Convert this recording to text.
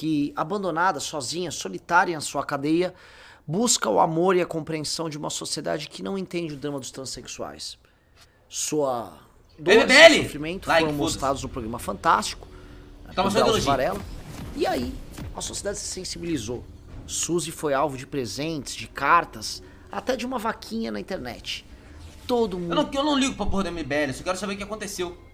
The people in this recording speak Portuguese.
que, abandonada, sozinha, solitária em sua cadeia, busca o amor e a compreensão de uma sociedade que não entende o drama dos transexuais. Sua dor e sofrimento like, foram mostrados no programa Fantástico, Toma tá Drauzio Varela. E aí, a sociedade se sensibilizou. Suzy foi alvo de presentes, de cartas, até de uma vaquinha na internet. Todo mundo. Eu não, eu não ligo pra porra da MBL, só quero saber o que aconteceu.